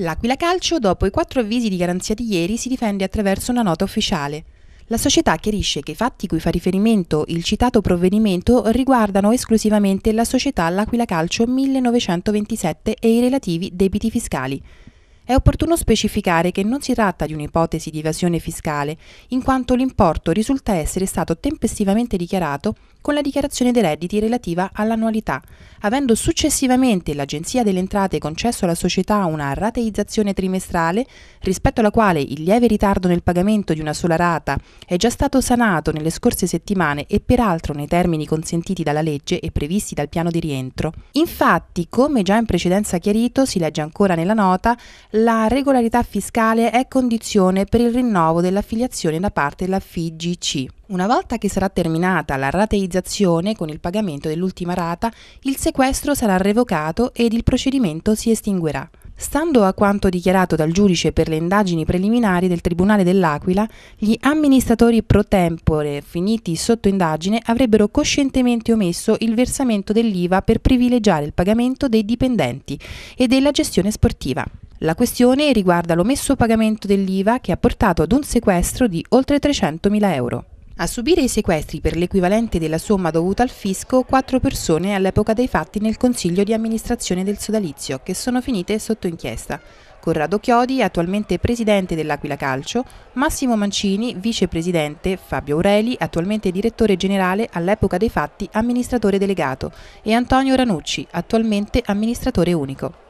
L'Aquila Calcio, dopo i quattro avvisi di garanzia di ieri, si difende attraverso una nota ufficiale. La società chiarisce che i fatti cui fa riferimento il citato provvedimento riguardano esclusivamente la società L'Aquila Calcio 1927 e i relativi debiti fiscali. È opportuno specificare che non si tratta di un'ipotesi di evasione fiscale, in quanto l'importo risulta essere stato tempestivamente dichiarato con la dichiarazione dei redditi relativa all'annualità, avendo successivamente l'Agenzia delle Entrate concesso alla società una rateizzazione trimestrale, rispetto alla quale il lieve ritardo nel pagamento di una sola rata è già stato sanato nelle scorse settimane e peraltro nei termini consentiti dalla legge e previsti dal piano di rientro. Infatti, come già in precedenza chiarito, si legge ancora nella nota, la regolarità fiscale è condizione per il rinnovo dell'affiliazione da parte della FIGC. Una volta che sarà terminata la rateizzazione con il pagamento dell'ultima rata, il sequestro sarà revocato ed il procedimento si estinguerà. Stando a quanto dichiarato dal giudice per le indagini preliminari del Tribunale dell'Aquila, gli amministratori pro tempore finiti sotto indagine avrebbero coscientemente omesso il versamento dell'IVA per privilegiare il pagamento dei dipendenti e della gestione sportiva. La questione riguarda l'omesso pagamento dell'IVA che ha portato ad un sequestro di oltre 300.000 euro. A subire i sequestri per l'equivalente della somma dovuta al fisco quattro persone all'epoca dei fatti nel consiglio di amministrazione del sodalizio che sono finite sotto inchiesta. Corrado Chiodi, attualmente presidente dell'Aquila Calcio, Massimo Mancini, vicepresidente, Fabio Aureli, attualmente direttore generale all'epoca dei fatti amministratore delegato e Antonio Ranucci, attualmente amministratore unico.